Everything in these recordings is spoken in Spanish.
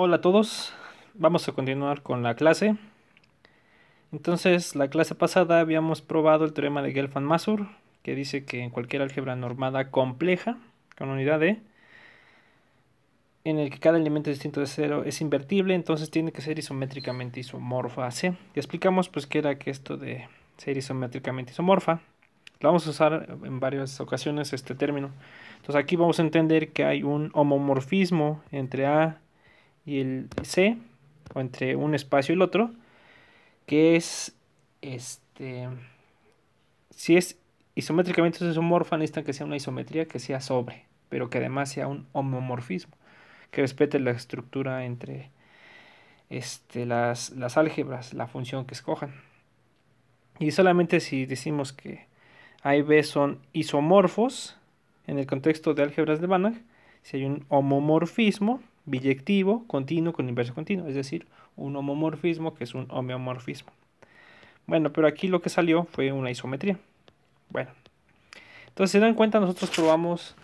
Hola a todos, vamos a continuar con la clase. Entonces, la clase pasada habíamos probado el teorema de Gelfand-Masur, que dice que en cualquier álgebra normada compleja, con unidad de, en el que cada elemento distinto de cero es invertible, entonces tiene que ser isométricamente isomorfa a C. Y explicamos pues que era que esto de ser isométricamente isomorfa, lo vamos a usar en varias ocasiones este término. Entonces aquí vamos a entender que hay un homomorfismo entre A y el C, o entre un espacio y el otro, que es, este, si es isométricamente isomorfa, necesitan que sea una isometría que sea sobre, pero que además sea un homomorfismo, que respete la estructura entre este, las, las álgebras, la función que escojan. Y solamente si decimos que A y B son isomorfos, en el contexto de álgebras de Banach, si hay un homomorfismo, biyectivo continuo con inverso continuo, es decir, un homomorfismo que es un homeomorfismo. Bueno, pero aquí lo que salió fue una isometría. Bueno, entonces se dan cuenta, nosotros probamos,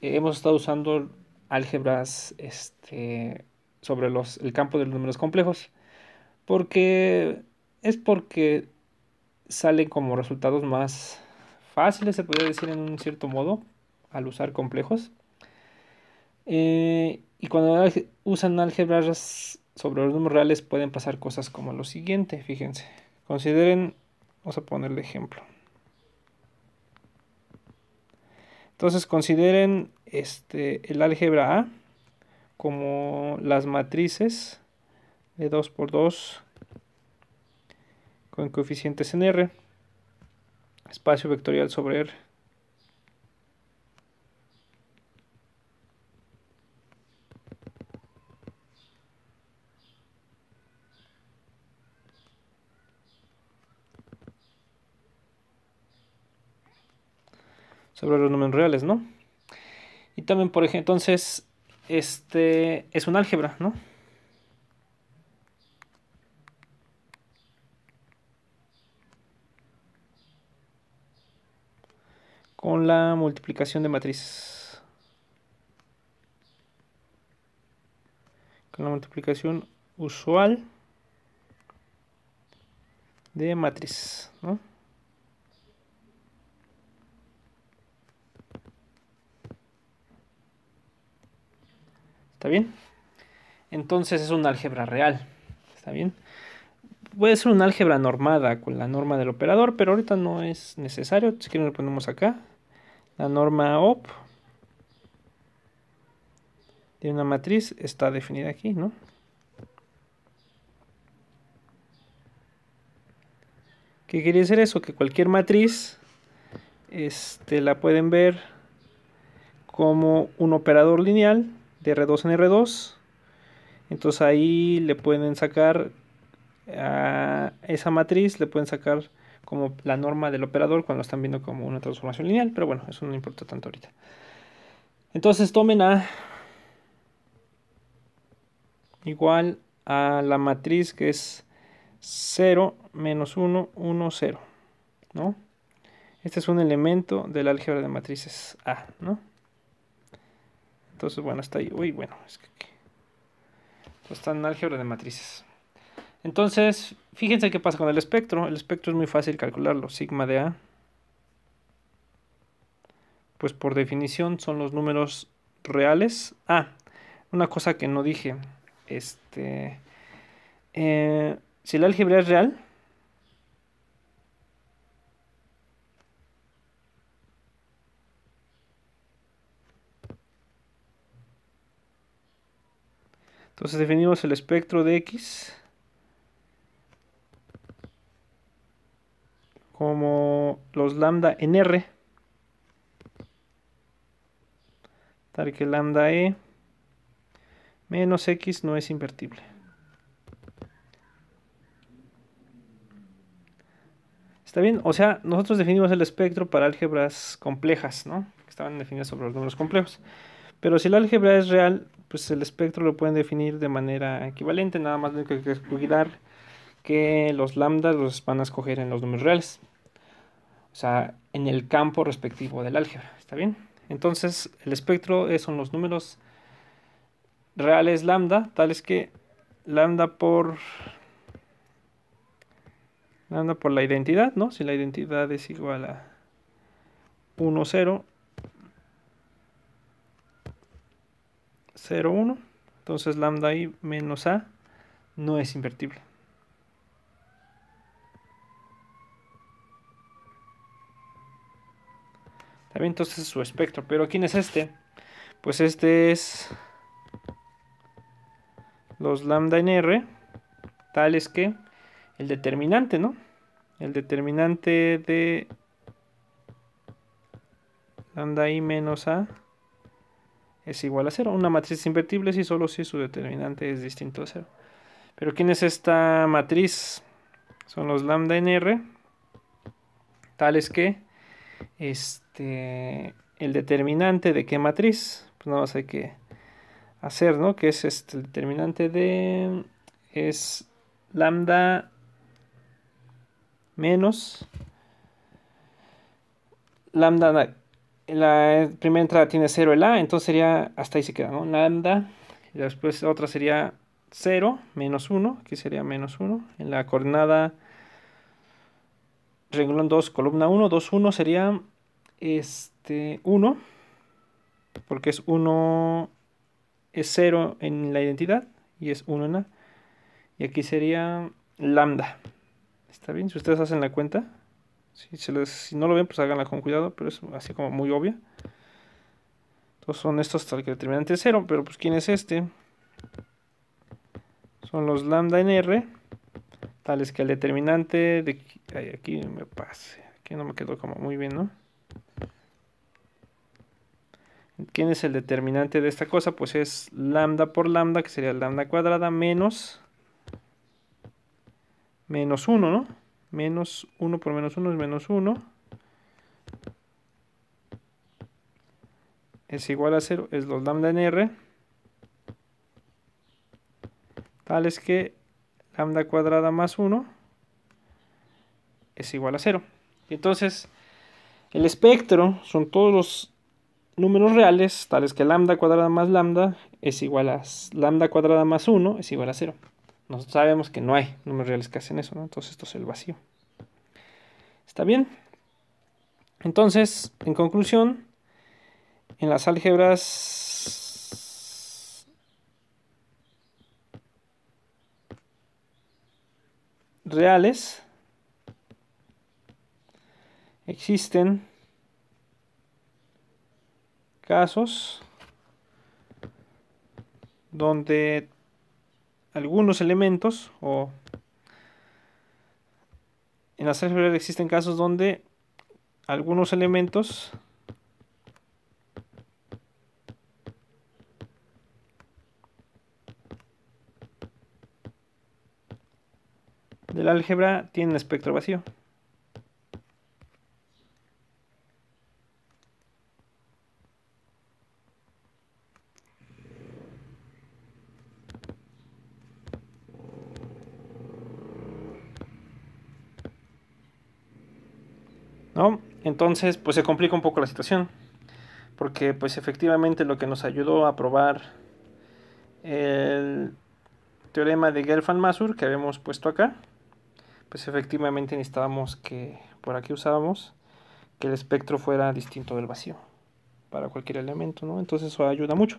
eh, hemos estado usando álgebras este, sobre el campo de los números complejos, porque es porque salen como resultados más fáciles, se podría decir en un cierto modo, al usar complejos. Eh, y cuando usan álgebras sobre los números reales pueden pasar cosas como lo siguiente, fíjense. Consideren, vamos a ponerle ejemplo. Entonces consideren este, el álgebra A como las matrices de 2 por 2 con coeficientes en R, espacio vectorial sobre R. sobre los números reales, ¿no? Y también, por ejemplo, entonces, este es un álgebra, ¿no? Con la multiplicación de matrices. Con la multiplicación usual de matrices, ¿no? ¿Está bien? Entonces es un álgebra real. ¿Está bien? Puede ser un álgebra normada con la norma del operador, pero ahorita no es necesario. Si quieren lo ponemos acá. La norma op de una matriz está definida aquí, ¿no? ¿Qué quiere decir eso? Que cualquier matriz este, la pueden ver como un operador lineal de R2 en R2. Entonces ahí le pueden sacar a esa matriz, le pueden sacar como la norma del operador cuando lo están viendo como una transformación lineal, pero bueno, eso no importa tanto ahorita. Entonces tomen a igual a la matriz que es 0, menos 1, 1, 0, ¿no? Este es un elemento del álgebra de matrices A, ¿no? Entonces, bueno, está ahí. Uy, bueno, es que aquí. está en álgebra de matrices. Entonces, fíjense qué pasa con el espectro. El espectro es muy fácil calcularlo. Sigma de A. Pues por definición son los números reales. Ah, una cosa que no dije. Este. Eh, si el álgebra es real, Entonces definimos el espectro de X como los lambda en R, tal que lambda E menos X no es invertible. ¿Está bien? O sea, nosotros definimos el espectro para álgebras complejas, ¿no? Que estaban definidas sobre los números complejos. Pero si el álgebra es real, pues el espectro lo pueden definir de manera equivalente, nada más hay que cuidar que los lambdas los van a escoger en los números reales. O sea, en el campo respectivo del álgebra, ¿está bien? Entonces, el espectro son los números reales lambda, tales que lambda por lambda por la identidad, ¿no? Si la identidad es igual a 1, 0, 0, 1. Entonces lambda i menos a no es invertible. También entonces es su espectro. Pero ¿quién es este? Pues este es los lambda en R, tales que el determinante, ¿no? El determinante de lambda i menos a es igual a cero, Una matriz invertible si solo si su determinante es distinto a cero Pero ¿quién es esta matriz? Son los lambda en R, tales que este, el determinante de qué matriz, pues nada más hay que hacer, ¿no? Que es este, el determinante de, es lambda menos lambda la eh, primera entrada tiene 0 el A, entonces sería, hasta ahí se queda, ¿no? Lambda, y después otra sería 0 menos 1, aquí sería menos 1, en la coordenada renglón 2, columna 1, 2, 1 sería este 1, porque es 1, es 0 en la identidad y es 1 en A, y aquí sería lambda, ¿está bien? Si ustedes hacen la cuenta, si, se si no lo ven, pues háganla con cuidado, pero es así como muy obvia. Entonces son estos hasta que determinante es 0 pero pues ¿quién es este? Son los lambda en R, tales que el determinante de... aquí me pase, aquí no me quedó como muy bien, ¿no? ¿Quién es el determinante de esta cosa? Pues es lambda por lambda, que sería lambda cuadrada menos menos 1, ¿no? Menos 1 por menos 1 es menos 1. Es igual a 0, es los lambda en R. Tal es que lambda cuadrada más 1 es igual a 0. Entonces, el espectro son todos los números reales, tales que lambda cuadrada más lambda es igual a lambda cuadrada más 1 es igual a 0. Nosotros sabemos que no hay números reales que hacen eso, ¿no? Entonces esto es el vacío. ¿Está bien? Entonces, en conclusión, en las álgebras reales existen casos donde algunos elementos o en las álgebras existen casos donde algunos elementos del álgebra tienen espectro vacío. Entonces, pues se complica un poco la situación, porque pues efectivamente lo que nos ayudó a probar el teorema de Gelfand-Masur que habíamos puesto acá, pues efectivamente necesitábamos que por aquí usábamos que el espectro fuera distinto del vacío para cualquier elemento, ¿no? Entonces eso ayuda mucho.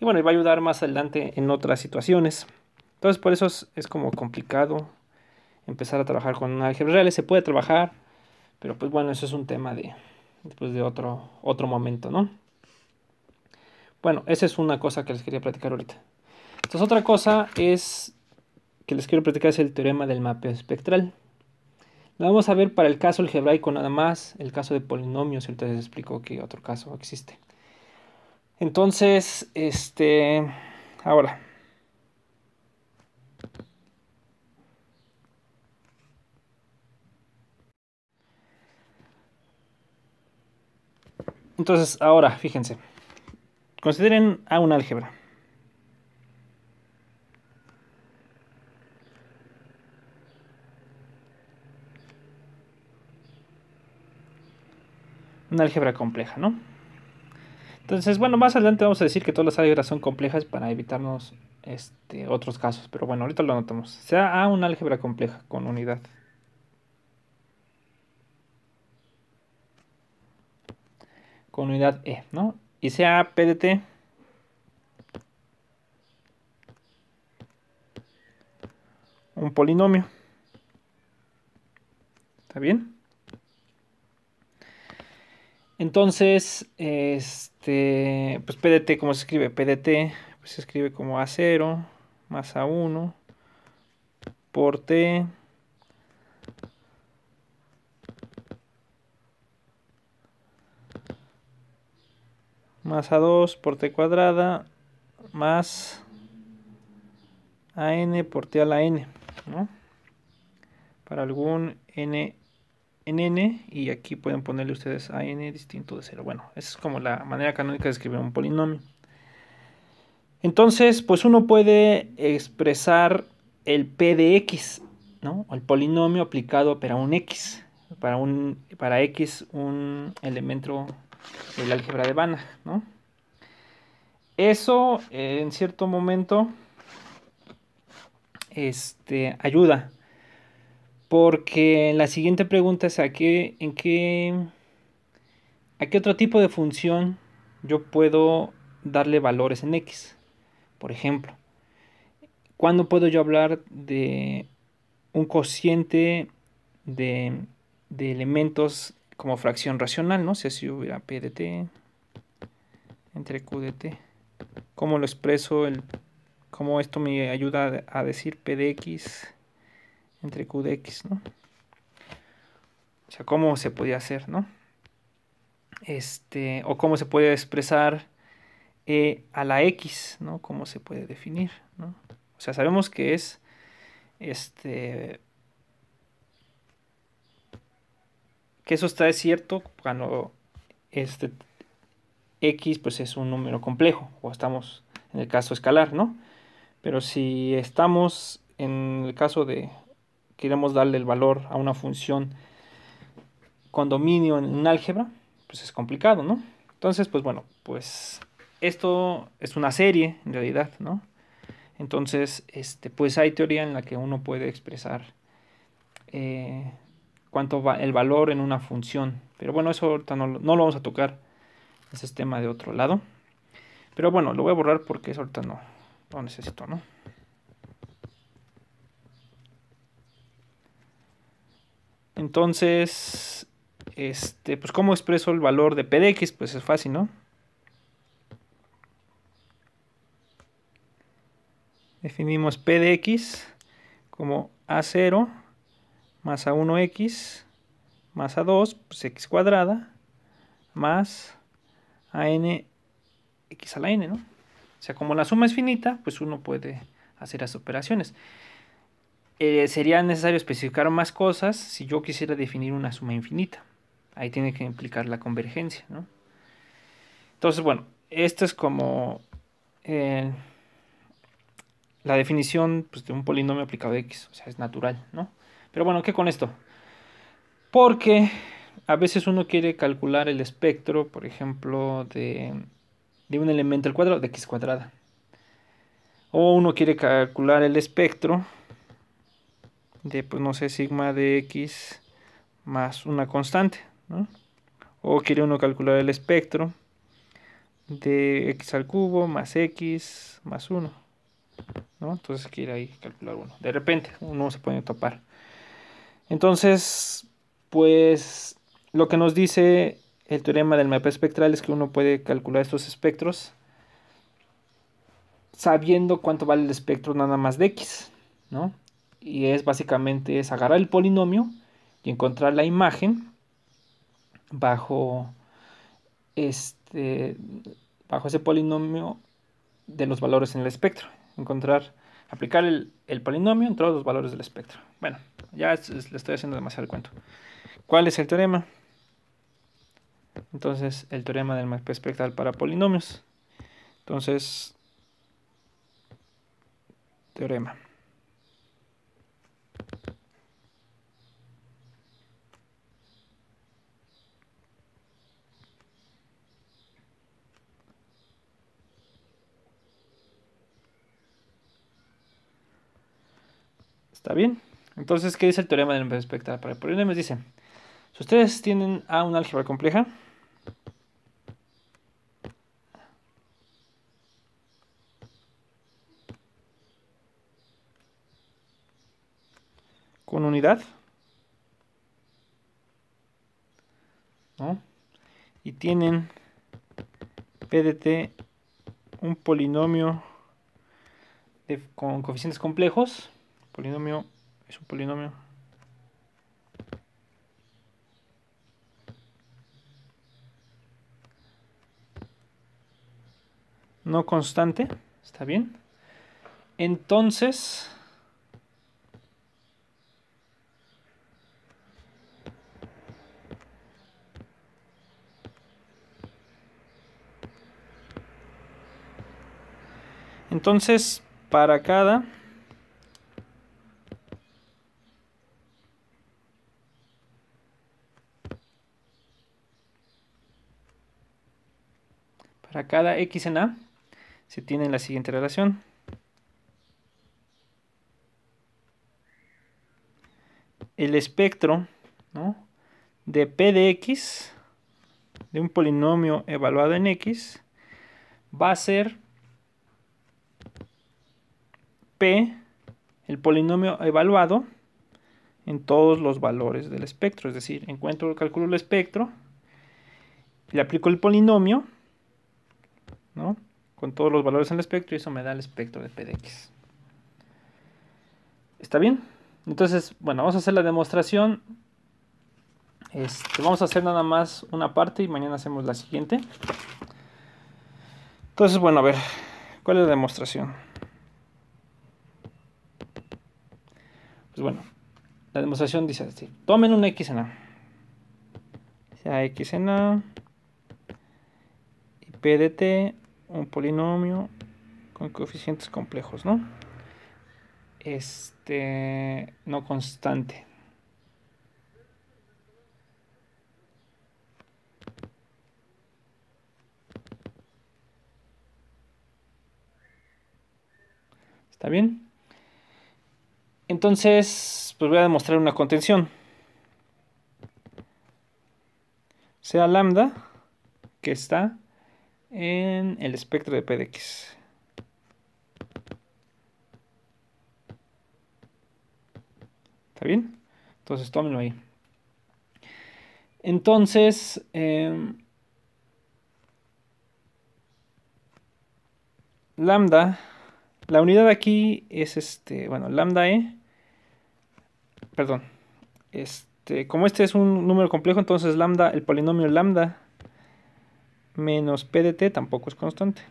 Y bueno, y va a ayudar más adelante en otras situaciones. Entonces por eso es, como complicado empezar a trabajar con álgebra reales. Se puede trabajar, pero pues bueno, eso es un tema de, después pues, de otro, otro momento, ¿no? Bueno, esa es una cosa que les quería platicar ahorita. Entonces otra cosa es que les quiero platicar es el teorema del mapeo espectral. Lo vamos a ver para el caso algebraico nada más, el caso de polinomios, ahorita les explico que otro caso existe. Entonces, este, ahora, Entonces, ahora, fíjense. Consideren a un álgebra. Una álgebra compleja, ¿no? Entonces, bueno, más adelante vamos a decir que todas las álgebras son complejas para evitarnos este, otros casos. Pero bueno, ahorita lo anotamos. Sea A una álgebra compleja con unidad. con unidad E, ¿no? Y sea PDT un polinomio. ¿Está bien? Entonces, este, pues PDT, ¿cómo se escribe? PDT pues se escribe como A0 más A1 por T más A2 por T cuadrada más a n por T a la N, ¿no? Para algún N en N y aquí pueden ponerle ustedes a N distinto de 0. Bueno, esa es como la manera canónica de escribir un polinomio. Entonces, pues uno puede expresar el P de X, ¿no? El polinomio aplicado para un X, para, un, para X un elemento el álgebra de Banach, ¿no? Eso eh, en cierto momento este, ayuda, porque la siguiente pregunta es a qué, en qué, a qué otro tipo de función yo puedo darle valores en x, por ejemplo. ¿Cuándo puedo yo hablar de un cociente de, de elementos como fracción racional, ¿no? Si así hubiera P de T entre Q de T. ¿Cómo lo expreso? El, ¿Cómo esto me ayuda a decir P de X entre Q de X, ¿no? O sea, ¿cómo se podía hacer, no? Este, o cómo se puede expresar e a la X, ¿no? ¿Cómo se puede definir, ¿no? O sea, sabemos que es este, Que eso está es cierto cuando este x pues es un número complejo o estamos en el caso escalar, ¿no? Pero si estamos en el caso de queremos darle el valor a una función con dominio en un álgebra, pues es complicado, ¿no? Entonces, pues bueno, pues esto es una serie en realidad, ¿no? Entonces, este, pues hay teoría en la que uno puede expresar eh, cuánto va el valor en una función. Pero bueno, eso ahorita no, lo vamos a tocar. Ese es tema de otro lado. Pero bueno, lo voy a borrar porque eso ahorita no lo necesito, ¿no? Entonces, este, pues cómo expreso el valor de p de x? pues es fácil, ¿no? Definimos x como A0 más a 1x más a 2, pues x cuadrada, más a n, x a la n, ¿no? O sea, como la suma es finita, pues uno puede hacer las operaciones. Eh, sería necesario especificar más cosas si yo quisiera definir una suma infinita. Ahí tiene que implicar la convergencia, ¿no? Entonces, bueno, esto es como eh, la definición pues, de un polinomio aplicado a x, o sea, es natural, ¿no? Pero bueno, ¿qué con esto? Porque a veces uno quiere calcular el espectro, por ejemplo, de, un elemento al cuadrado, de x cuadrada. O uno quiere calcular el espectro de, pues no sé, sigma de x más una constante, O quiere uno calcular el espectro de x al cubo más x más 1, Entonces quiere ahí calcular uno. De repente uno se puede topar. Entonces, pues lo que nos dice el teorema del mapa espectral es que uno puede calcular estos espectros sabiendo cuánto vale el espectro nada más de x, ¿no? Y es básicamente es agarrar el polinomio y encontrar la imagen bajo este bajo ese polinomio de los valores en el espectro, encontrar aplicar el, el polinomio todos los valores del espectro. Bueno, ya le estoy haciendo demasiado el cuento. ¿Cuál es el teorema? Entonces, el teorema del mapa espectral para polinomios. Entonces, teorema. ¿Está bien? Entonces, ¿qué dice el teorema del espectral? Para polinomio? dice, si ustedes tienen A una álgebra compleja, con unidad, ¿no? Y tienen p de t un polinomio con coeficientes complejos, polinomio es un polinomio. No constante, está bien. Entonces, entonces para cada A cada x en A se tiene la siguiente relación. El espectro de P de X, de un polinomio evaluado en X, va a ser P, el polinomio evaluado, en todos los valores del espectro. Es decir, encuentro, calculo el espectro, le aplico el polinomio ¿no? Con todos los valores en el espectro y eso me da el espectro de P de X. ¿Está bien? Entonces, bueno, vamos a hacer la demostración. Este, vamos a hacer nada más una parte y mañana hacemos la siguiente. Entonces, bueno, a ver, ¿cuál es la demostración? Pues bueno, la demostración dice así. Tomen un X en A. Sea X en A. Y P de T un polinomio con coeficientes complejos, ¿no? Este, no constante. ¿Está bien? Entonces, pues voy a demostrar una contención. Sea lambda, que está en el espectro de P X. ¿Está bien? Entonces tómenlo ahí. Entonces, em, lambda, la unidad aquí es este, bueno, lambda e, perdón, este, como este es un número complejo, entonces lambda, el polinomio lambda menos p t tampoco es constante.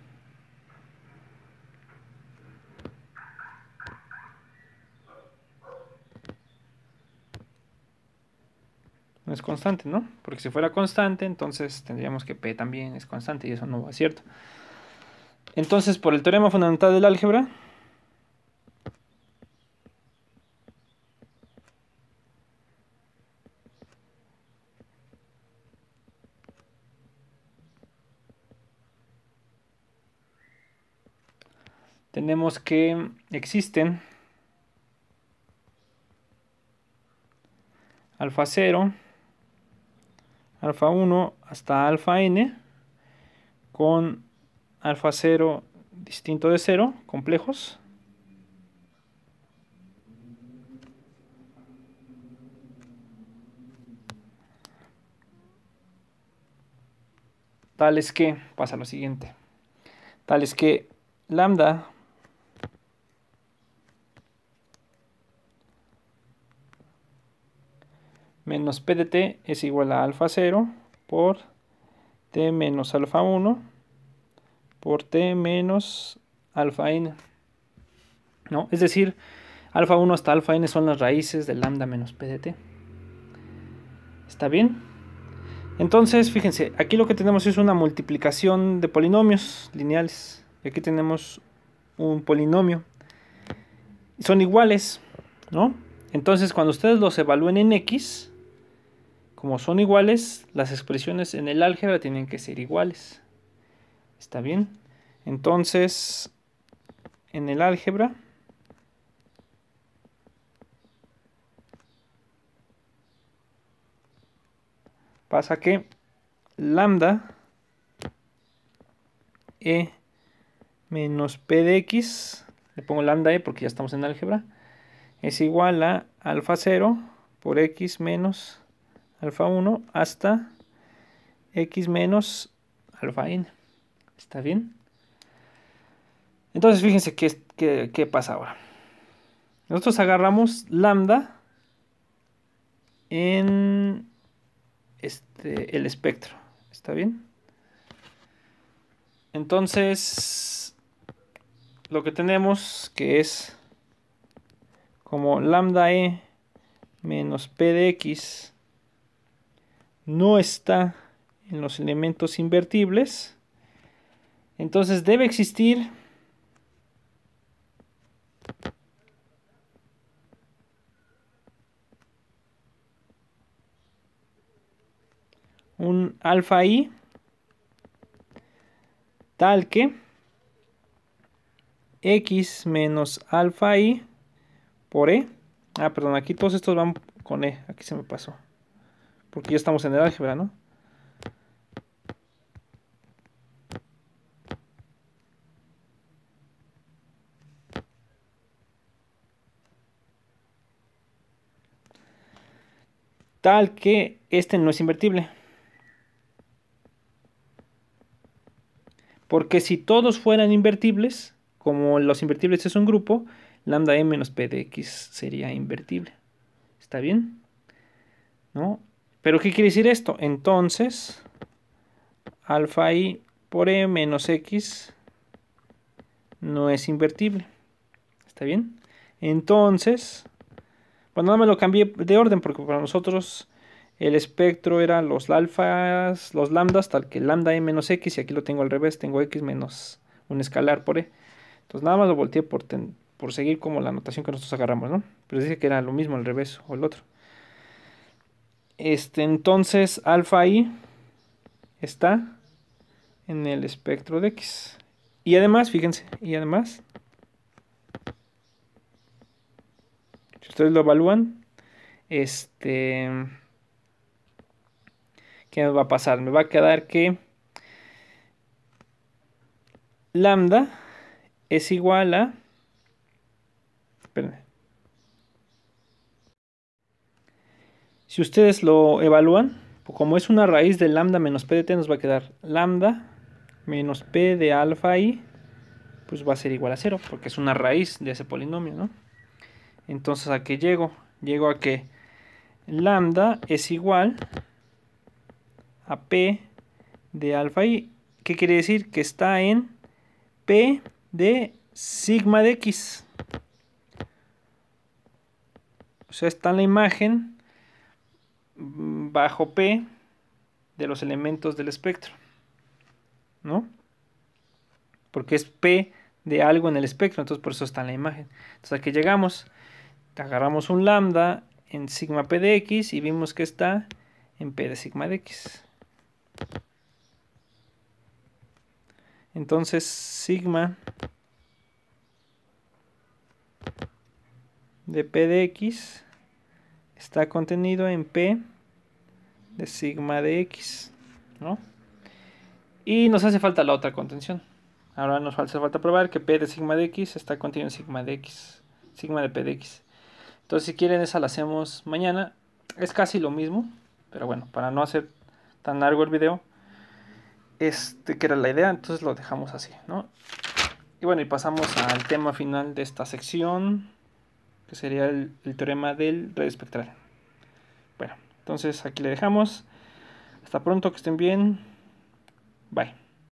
No es constante, ¿no? Porque si fuera constante, entonces tendríamos que P también es constante y eso no es cierto. Entonces, por el teorema fundamental del álgebra, tenemos que existen alfa 0, alfa 1 hasta alfa n con alfa 0 distinto de 0, complejos. Tales que, pasa lo siguiente, tales que lambda menos P de T es igual a alfa 0 por T menos alfa 1 por T menos alfa N. ¿No? Es decir, alfa 1 hasta alfa N son las raíces de lambda menos P T. ¿Está bien? Entonces, fíjense, aquí lo que tenemos es una multiplicación de polinomios lineales. Y aquí tenemos un polinomio. Son iguales, ¿no? Entonces, cuando ustedes los evalúen en X, como son iguales, las expresiones en el álgebra tienen que ser iguales. ¿Está bien? Entonces, en el álgebra... Pasa que lambda e menos p de x, le pongo lambda e porque ya estamos en álgebra, es igual a alfa 0 por x menos alfa 1 hasta x menos alfa n. ¿Está bien? Entonces fíjense qué, qué, pasa ahora. Nosotros agarramos lambda en este, el espectro. ¿Está bien? Entonces, lo que tenemos que es como lambda e menos p de x no está en los elementos invertibles. Entonces debe existir un alfa i tal que x menos alfa i por e. Ah, perdón, aquí todos estos van con e. Aquí se me pasó. Porque ya estamos en el álgebra, ¿no? Tal que este no es invertible. Porque si todos fueran invertibles, como los invertibles es un grupo, lambda m e menos p de x sería invertible. ¿Está bien? ¿No? ¿Pero qué quiere decir esto? Entonces, alfa i por e menos x no es invertible. ¿Está bien? Entonces, bueno, pues nada más lo cambié de orden porque para nosotros el espectro eran los alfas, los lambdas, tal que lambda e menos x y aquí lo tengo al revés, tengo x menos un escalar por e. Entonces nada más lo volteé por, por seguir como la notación que nosotros agarramos, ¿no? Pero dice que era lo mismo al revés o el otro. Este, entonces, alfa I está en el espectro de X. Y además, fíjense, y además, si ustedes lo evalúan, este, ¿qué me va a pasar? Me va a quedar que lambda es igual a, espérenme, Si ustedes lo evalúan, como es una raíz de lambda menos p de t, nos va a quedar lambda menos p de alfa i, pues va a ser igual a cero, porque es una raíz de ese polinomio, ¿no? Entonces, ¿a qué llego? Llego a que lambda es igual a p de alfa i. ¿Qué quiere decir? Que está en p de sigma de x. O sea, está en la imagen bajo P de los elementos del espectro. ¿No? Porque es P de algo en el espectro, entonces por eso está en la imagen. Entonces aquí llegamos, agarramos un lambda en sigma P de X y vimos que está en P de sigma de X. Entonces sigma de P de X está contenido en P de sigma de X, ¿no? Y nos hace falta la otra contención. Ahora nos hace falta probar que P de sigma de X está contenido en sigma de X, sigma de P de X. Entonces, si quieren, esa la hacemos mañana. Es casi lo mismo, pero bueno, para no hacer tan largo el video, este que era la idea, entonces lo dejamos así, ¿no? Y bueno, y pasamos al tema final de esta sección que sería el, teorema del radio espectral. Bueno, entonces aquí le dejamos. Hasta pronto, que estén bien. Bye.